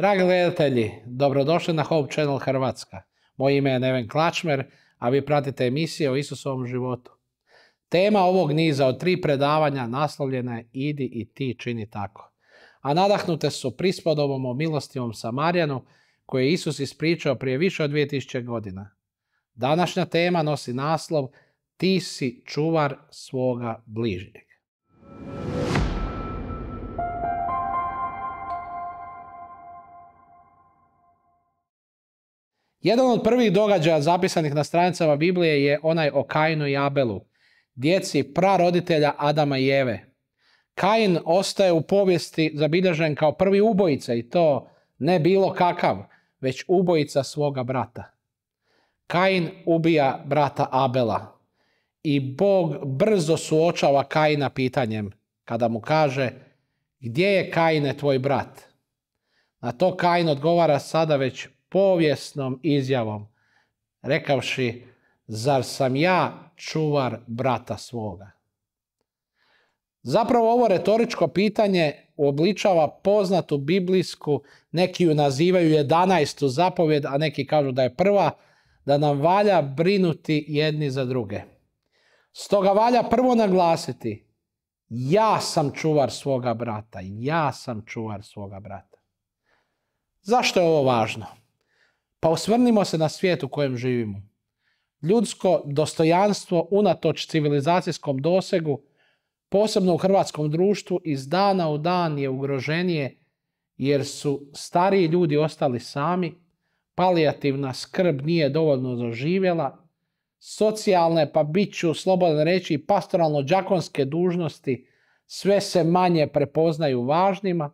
Dragi gledatelji, dobrodošli na Hope Channel Hrvatska. Moje ime je Neven Klačmer, a vi pratite emisije o Isusovom životu. Tema ovog niza od tri predavanja naslovljena je Idi i ti čini tako. A nadahnute su prispodobom o milostivom Samarijanu koji je Isus ispričao prije više od 2000 godina. Današnja tema nosi naslov Ti si čuvar svoga bližnjeg. Jedan od prvih događaja zapisanih na stranicama Biblije je onaj o Kainu i Abelu, djeci praroditelja Adama i Eve. Kain ostaje u povijesti zabilježen kao prvi ubojica i to ne bilo kakav, već ubojica svoga brata. Kain ubija brata Abela i Bog brzo suočava Kaina pitanjem kada mu kaže gdje je Kaine tvoj brat? Na to Kain odgovara sada već povijesnom izjavom, rekavši, zar sam ja čuvar brata svoga? Zapravo ovo retoričko pitanje obličava poznatu biblijsku, neki ju nazivaju 11. zapovjed, a neki kažu da je prva, da nam valja brinuti jedni za druge. Stoga valja prvo naglasiti, ja sam čuvar svoga brata, ja sam čuvar svoga brata. Zašto je ovo važno? Pa osvrnimo se na svijet u kojem živimo. Ljudsko dostojanstvo unatoč civilizacijskom dosegu, posebno u hrvatskom društvu, iz dana u dan je ugroženije jer su stariji ljudi ostali sami, palijativna skrb nije dovoljno doživjela, socijalne, pa bit ću slobodan reći, pastoralno-đakonske dužnosti sve se manje prepoznaju važnima,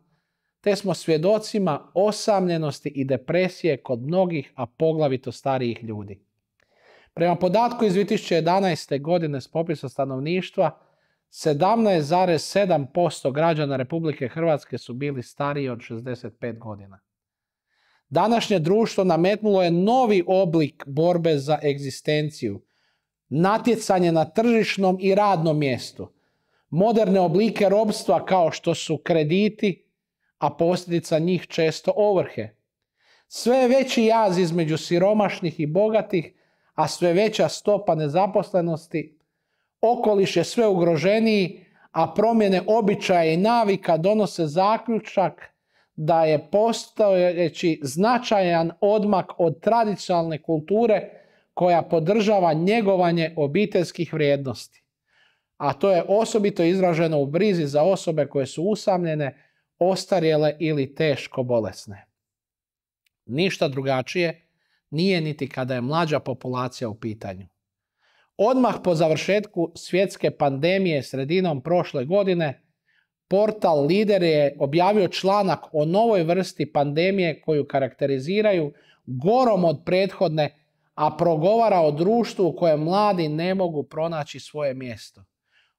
te smo svjedocima osamljenosti i depresije kod mnogih, a poglavito starijih ljudi. Prema podatku iz 2011. godine s popisa stanovništva, 17,7% građana Republike Hrvatske su bili stariji od 65 godina. Današnje društvo nametnulo je novi oblik borbe za egzistenciju, natjecanje na tržišnom i radnom mjestu, moderne oblike robstva kao što su krediti, a posljedica njih često ovrhe. Sve veći jaz između siromašnih i bogatih, a sve veća stopa nezaposlenosti. Okoliš je sve ugroženiji, a promjene običaja i navika donose zaključak da je postojeći značajan odmak od tradicionalne kulture koja podržava njegovanje obiteljskih vrijednosti. A to je osobito izraženo u brizi za osobe koje su usamljene, ostarjele ili teško bolesne. Ništa drugačije nije niti kada je mlađa populacija u pitanju. Odmah po završetku svjetske pandemije sredinom prošle godine, portal Lider je objavio članak o novoj vrsti pandemije koju karakteriziraju gorom od prethodne, a progovara o društvu u kojem mladi ne mogu pronaći svoje mjesto.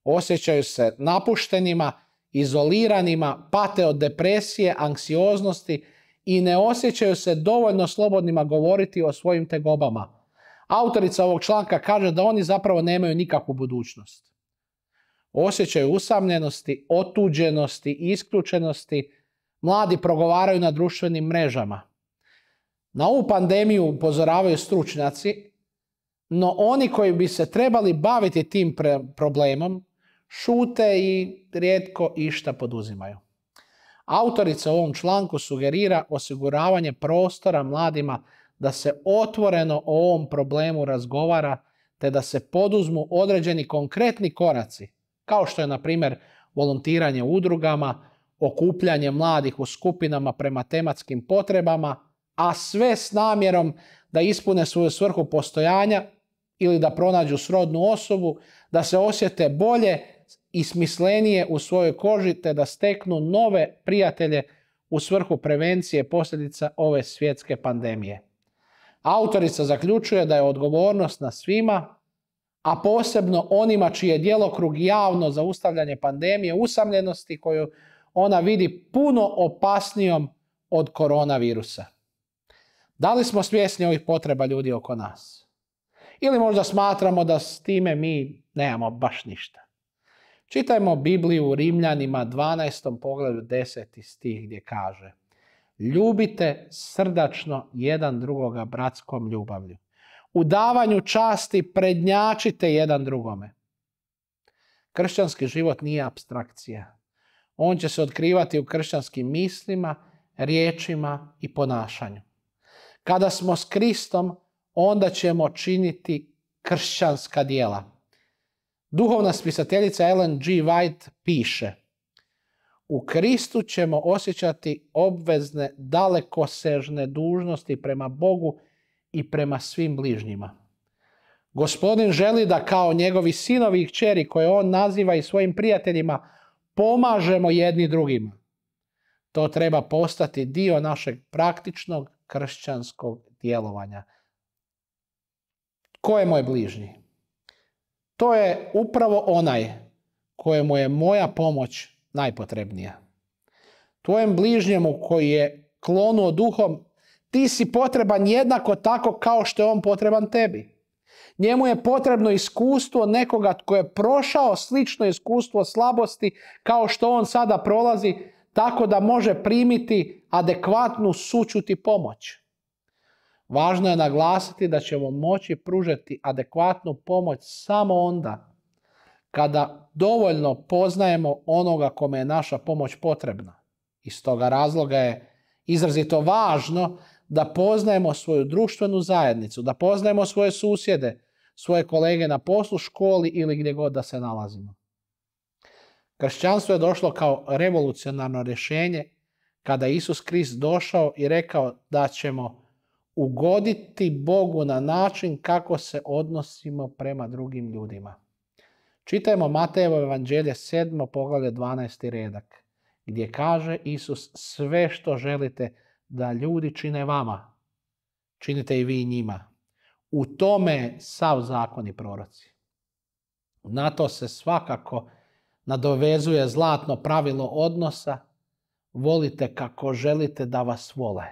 Osjećaju se napuštenima izoliranima, pate od depresije, anksioznosti i ne osjećaju se dovoljno slobodnima govoriti o svojim tegobama. Autorica ovog članka kaže da oni zapravo nemaju nikakvu budućnost. Osjećaju usamljenosti, otuđenosti isključenosti. Mladi progovaraju na društvenim mrežama. Na ovu pandemiju upozoravaju stručnjaci, no oni koji bi se trebali baviti tim problemom šute i rijetko išta poduzimaju. Autorica u ovom članku sugerira osiguravanje prostora mladima da se otvoreno o ovom problemu razgovara te da se poduzmu određeni konkretni koraci, kao što je na primjer volontiranje u udrugama, okupljanje mladih u skupinama prema tematskim potrebama, a sve s namjerom da ispune svoju svrhu postojanja ili da pronađu srodnu osobu, da se osjete bolje i smislenije u svojoj koži te da steknu nove prijatelje u svrhu prevencije posljedica ove svjetske pandemije. Autorica zaključuje da je odgovornost na svima, a posebno onima čiji je djelokrug javno zaustavljanje pandemije usamljenosti koju ona vidi puno opasnijom od koronavirusa. Da li smo svjesni ovih potreba ljudi oko nas? Ili možda smatramo da s time mi nemamo baš ništa. Čitajmo Bibliju u Rimljanima 12. pogledu 10. stih gdje kaže Ljubite srdačno jedan drugoga bratskom ljubavlju. U davanju časti prednjačite jedan drugome. Kršćanski život nije abstrakcija. On će se otkrivati u kršćanskim mislima, riječima i ponašanju. Kada smo s Kristom, onda ćemo činiti kršćanska dijela. Duhovna spisateljica Ellen G. White piše U Kristu ćemo osjećati obvezne dalekosežne dužnosti prema Bogu i prema svim bližnjima. Gospodin želi da kao njegovi sinovi i kćeri koje on naziva i svojim prijateljima pomažemo jedni drugima. To treba postati dio našeg praktičnog kršćanskog djelovanja. Ko je moj bližnji? To je upravo onaj kojemu je moja pomoć najpotrebnija. Tvojem bližnjemu koji je klonuo duhom, ti si potreban jednako tako kao što je on potreban tebi. Njemu je potrebno iskustvo nekoga tko je prošao slično iskustvo slabosti kao što on sada prolazi, tako da može primiti adekvatnu sučuti pomoć. Važno je naglasiti da ćemo moći pružati adekvatnu pomoć samo onda kada dovoljno poznajemo onoga kome je naša pomoć potrebna. Iz toga razloga je izrazito važno da poznajemo svoju društvenu zajednicu, da poznajemo svoje susjede, svoje kolege na poslu, školi ili gdje god da se nalazimo. Kršćanstvo je došlo kao revolucionarno rješenje kada je Isus Krist došao i rekao da ćemo ugoditi Bogu na način kako se odnosimo prema drugim ljudima. Čitajmo Matejevo evanđelje 7. poglavlje 12. redak, gdje kaže Isus sve što želite da ljudi čine vama, činite i vi njima. U tome sav zakon i proroci. Na to se svakako nadovezuje zlatno pravilo odnosa. Volite kako želite da vas vole.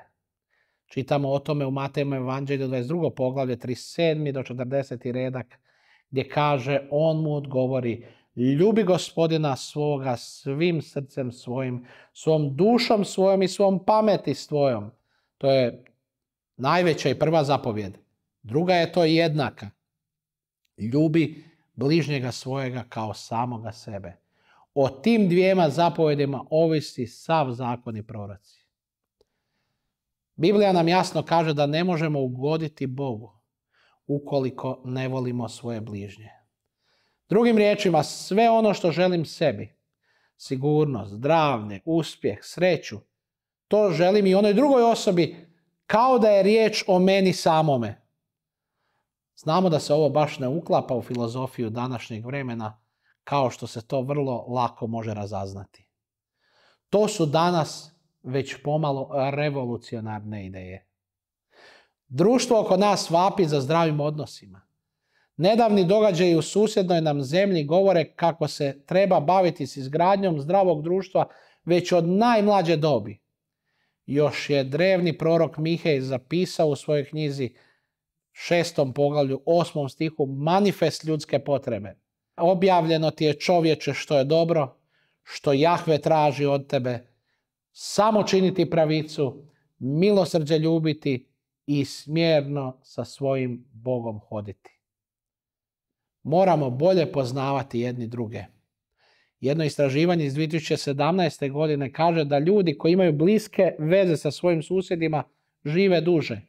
Čitamo o tome u Matejmu evanđelju 22. poglavlje 37. do 40. redak gdje kaže on mu odgovori ljubi gospodina svoga svim srcem svojim, svom dušom svojom i svom pameti svojom. To je najveća i prva zapovjed. Druga je to jednaka. Ljubi bližnjega svojega kao samoga sebe. O tim dvijema zapovjedima ovisi sav zakon i proroci. Biblija nam jasno kaže da ne možemo ugoditi Bogu ukoliko ne volimo svoje bližnje. Drugim riječima, sve ono što želim sebi, sigurnost, zdravlje, uspjeh, sreću, to želim i onoj drugoj osobi kao da je riječ o meni samome. Znamo da se ovo baš ne uklapa u filozofiju današnjeg vremena, kao što se to vrlo lako može razaznati. To su danas već pomalo revolucionarne ideje. Društvo oko nas vapi za zdravim odnosima. Nedavni događaji u susjednoj nam zemlji govore kako se treba baviti s izgradnjom zdravog društva već od najmlađe dobi. Još je drevni prorok Mihej zapisao u svojoj knjizi šestom poglavlju, osmom stihu, manifest ljudske potrebe. Objavljeno ti je čovječe što je dobro, što Jahve traži od tebe, samo činiti pravicu, milosrđe ljubiti i smjerno sa svojim Bogom hoditi. Moramo bolje poznavati jedni druge. Jedno istraživanje iz 2017. godine kaže da ljudi koji imaju bliske veze sa svojim susjedima žive duže.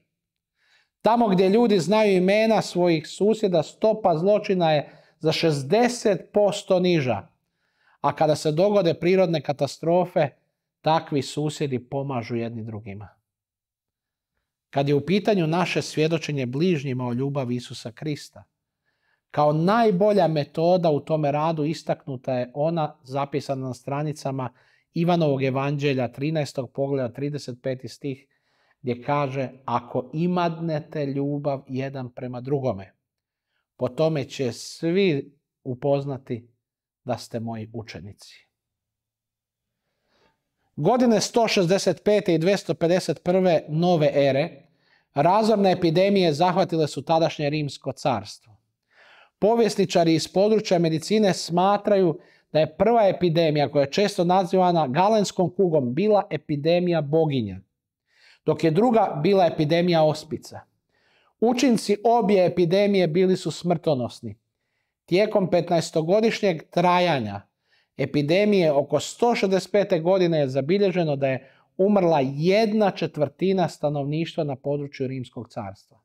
Tamo gdje ljudi znaju imena svojih susjeda, stopa zločina je za 60% niža. A kada se dogode prirodne katastrofe, takvi susjedi pomažu jedni drugima. Kad je u pitanju naše svjedočenje bližnjima o ljubavi Isusa Krista, kao najbolja metoda u tome radu istaknuta je ona zapisana na stranicama Ivanovog evanđelja 13. pogleda 35. stih gdje kaže ako imadnete ljubav jedan prema drugome, po tome će svi upoznati da ste moji učenici. Godine 165. i 251. nove ere, razorne epidemije zahvatile su tadašnje rimsko carstvo. Povjesničari iz područja medicine smatraju da je prva epidemija, koja je često nazivana galenskom kugom, bila epidemija boginja, dok je druga bila epidemija ospica. Učinci obje epidemije bili su smrtonosni. Tijekom 15-godišnjeg trajanja epidemije oko 165. godine je zabilježeno da je umrla jedna četvrtina stanovništva na području Rimskog carstva.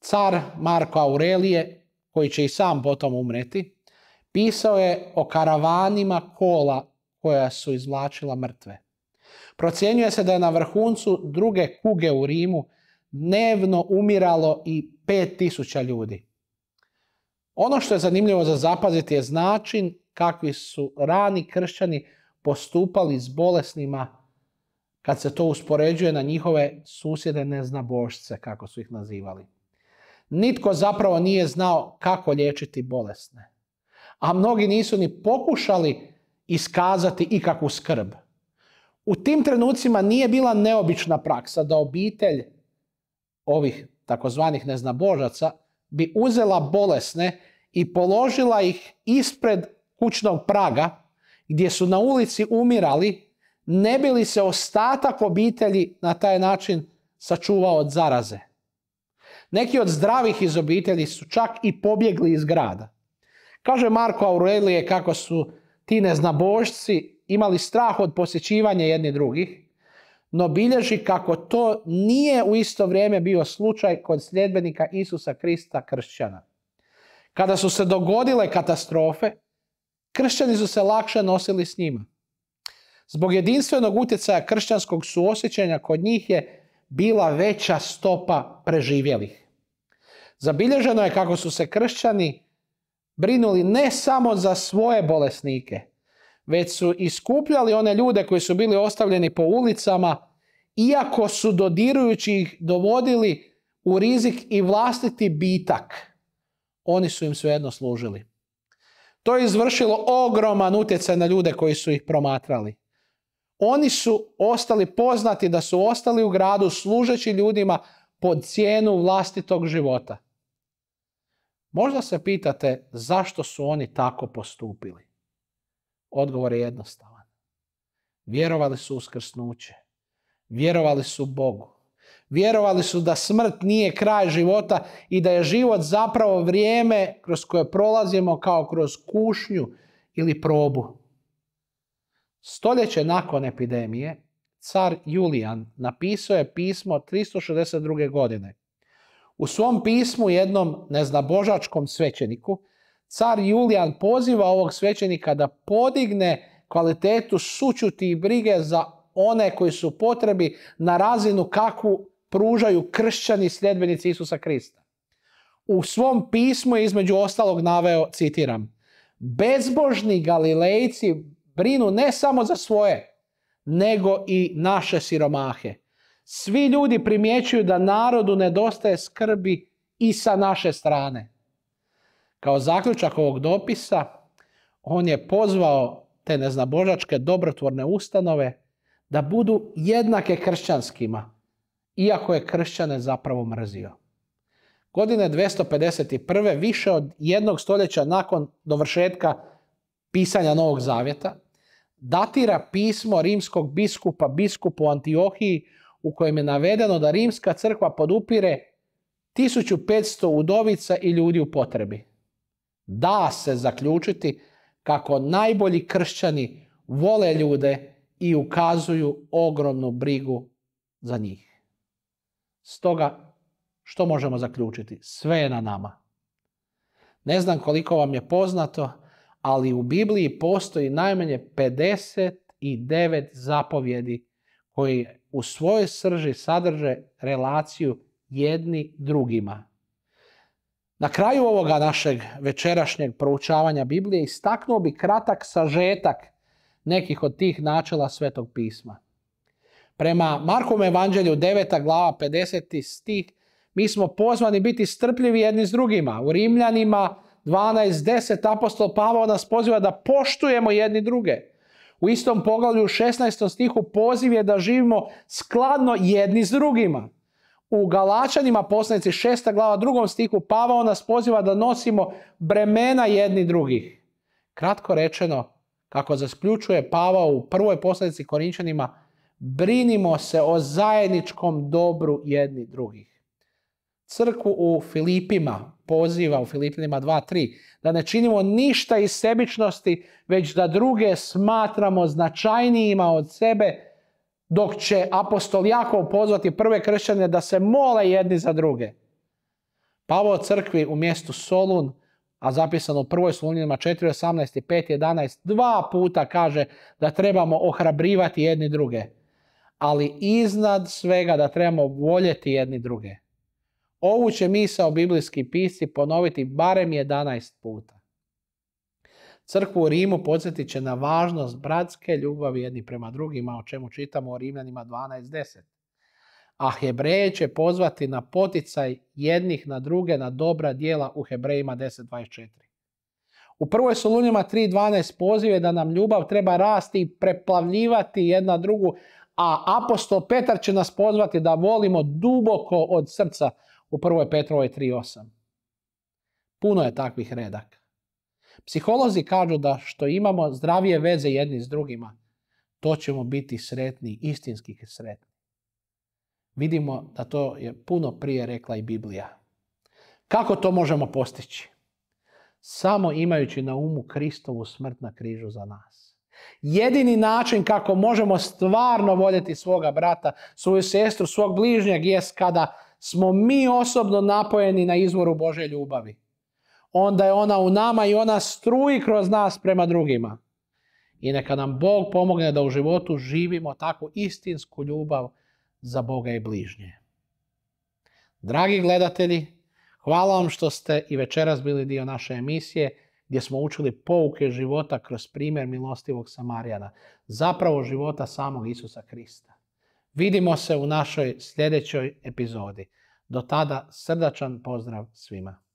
Car Marko Aurelije, koji će i sam potom umreti, pisao je o karavanima kola koja su izvlačila mrtve. Procjenjuje se da je na vrhuncu druge kuge u Rimu dnevno umiralo i 5000 ljudi. Ono što je zanimljivo za zapaziti je način kakvi su rani kršćani postupali s bolesnima kad se to uspoređuje na njihove susjede neznabošce, kako su ih nazivali. Nitko zapravo nije znao kako liječiti bolesne. A mnogi nisu ni pokušali iskazati ikakvu skrb. U tim trenucima nije bila neobična praksa da obitelj ovih takozvanih neznabožaca bi uzela bolesne i položila ih ispred kućnog praga gdje su na ulici umirali ne bi li se ostatak obitelji na taj način sačuvao od zaraze. Neki od zdravih iz obitelji su čak i pobjegli iz grada. Kaže Marko Aurelije kako su ti neznabožci imali strah od posjećivanja jedni drugih, no bilježi kako to nije u isto vrijeme bio slučaj kod sljedbenika Isusa Krista kršćana. Kada su se dogodile katastrofe, kršćani su se lakše nosili s njima. Zbog jedinstvenog utjecaja kršćanskog suosjećanja kod njih je bila veća stopa preživjelih. Zabilježeno je kako su se kršćani brinuli ne samo za svoje bolesnike, već su iskupljali one ljude koji su bili ostavljeni po ulicama, iako su dodirujući ih dovodili u rizik i vlastiti bitak. Oni su im svejedno služili. To je izvršilo ogroman utjecaj na ljude koji su ih promatrali. Oni su ostali poznati da su ostali u gradu služeći ljudima pod cijenu vlastitog života. Možda se pitate zašto su oni tako postupili. Odgovor je jednostavan. Vjerovali su uskrsnuće. Vjerovali su Bogu. Vjerovali su da smrt nije kraj života i da je život zapravo vrijeme kroz koje prolazimo kao kroz kušnju ili probu. Stoljeće nakon epidemije, car Julijan napisao je pismo 362. godine. U svom pismu jednom neznabožačkom svećeniku, car Julijan poziva ovog svećenika da podigne kvalitetu sućuti i brige za one koji su potrebi na razinu kakvu pružaju kršćani sljedbenici Isusa Krista. U svom pismu je između ostalog naveo, citiram, bezbožni galilejci brinu ne samo za svoje, nego i naše siromahe. Svi ljudi primjećuju da narodu nedostaje skrbi i sa naše strane. Kao zaključak ovog dopisa, on je pozvao te neznabožačke dobrotvorne ustanove da budu jednake kršćanskima, iako je kršćane zapravo mrzio. Godine 251. više od jednog stoljeća nakon dovršetka pisanja Novog Zavjeta, datira pismo rimskog biskupa, biskupu Antiohiji, u kojem je navedeno da rimska crkva podupire 1500 udovica i ljudi u potrebi. Da se zaključiti kako najbolji kršćani vole ljude i ukazuju ogromnu brigu za njih. Stoga, što možemo zaključiti? Sve je na nama. Ne znam koliko vam je poznato, ali u Bibliji postoji najmanje 59 zapovjedi koji u svojoj srži sadrže relaciju jedni drugima. Na kraju ovoga našeg večerašnjeg proučavanja Biblije istaknuo bi kratak sažetak nekih od tih načela Svetog pisma. Prema Markom evanđelju 9. glava 50. stih mi smo pozvani biti strpljivi jedni s drugima. U Rimljanima 12.10 apostol Pavao nas poziva da poštujemo jedni druge. U istom poglavlju u 16. stihu poziv je da živimo skladno jedni s drugima. U Galačanima poslanici 6. glava 2. stihu Pavao nas poziva da nosimo bremena jedni drugih. Kratko rečeno, kako zasključuje Pavao u prvoj posljedici Korinčanima, brinimo se o zajedničkom dobru jedni drugih. Crkvu u Filipima poziva u Filipinima 2.3 da ne činimo ništa iz sebičnosti, već da druge smatramo značajnijima od sebe, dok će apostol Jakov pozvati prve kršćane da se mole jedni za druge. Pavo crkvi u mjestu Solun a zapisano u prvoj slunjenima 4, 18 i 5, dva puta kaže da trebamo ohrabrivati jedni druge. Ali iznad svega da trebamo voljeti jedni druge. Ovu će o biblijski pisci ponoviti barem 11 puta. Crkvu u Rimu podsjetit će na važnost bratske ljubavi jedni prema drugima, o čemu čitamo o Rimljanima 12.10 a Hebreje će pozvati na poticaj jednih na druge na dobra dijela u Hebrejima 10.24. U prvoj Solunjima 3.12 poziv je da nam ljubav treba rasti i preplavljivati jedna drugu, a apostol Petar će nas pozvati da volimo duboko od srca u prvoj Petrovoj 3.8. Puno je takvih redaka. Psiholozi kažu da što imamo zdravije veze jedni s drugima, to ćemo biti sretni, istinski sretni vidimo da to je puno prije rekla i Biblija. Kako to možemo postići? Samo imajući na umu Kristovu smrt na križu za nas. Jedini način kako možemo stvarno voljeti svoga brata, svoju sestru, svog bližnjeg jest kada smo mi osobno napojeni na izvoru Bože ljubavi. Onda je ona u nama i ona struji kroz nas prema drugima. I neka nam Bog pomogne da u životu živimo takvu istinsku ljubav za Boga i bližnje. Dragi gledatelji, hvala vam što ste i večeras bili dio naše emisije gdje smo učili pouke života kroz primjer milostivog Samarijana, zapravo života samog Isusa Krista. Vidimo se u našoj sljedećoj epizodi. Do tada srdačan pozdrav svima.